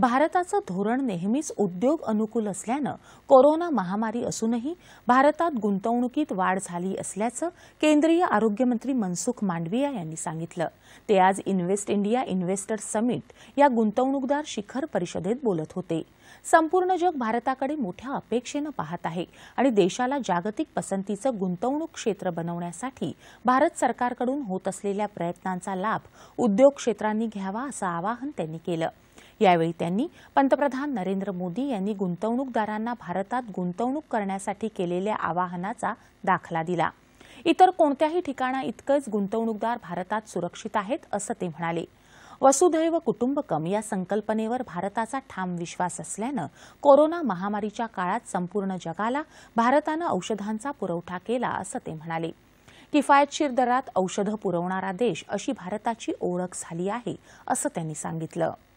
भारताचं धोरण नेहमीच उद्योग अनुकूल असल्यानं कोरोना महामारी असूनही भारतात गुंतवणुकीत वाढ झाली असल्याचं केंद्रीय आरोग्यमंत्री मनसुख मांडविया यांनी सांगितलं ते आज इन्व्हेस्ट इंडिया इन्व्हेस्टर्स समिट या गुंतवणूकदार शिखर परिषदेत बोलत होते संपूर्ण जग भारताकडे मोठ्या अपेक्षेनं पाहत आहे आणि देशाला जागतिक पसंतीचं गुंतवणूक क्षेत्र बनवण्यासाठी भारत सरकारकडून होत असलेल्या प्रयत्नांचा लाभ उद्योग क्षेत्रांनी घ्यावा असं आवाहन त्यांनी केलं यावेळी त्यांनी पंतप्रधान नरेंद्र मोदी यांनी गुंतवणूकदारांना भारतात गुंतवणूक करण्यासाठी केलेल्या आवाहनाचा दाखला दिला इतर कोणत्याही ठिकाणा इतकंच गुंतवणूकदार भारतात सुरक्षित आहेत असं ते म्हणाले वसुधैव कुटुंबकम या संकल्पनेवर भारताचा ठाम विश्वास असल्यानं कोरोना महामारीच्या काळात संपूर्ण जगाला भारतानं औषधांचा पुरवठा केला असं ते म्हणाले किफायतशीर दरात औषधं पुरवणारा देश अशी भारताची ओळख झाली आहे असं त्यांनी सांगितलं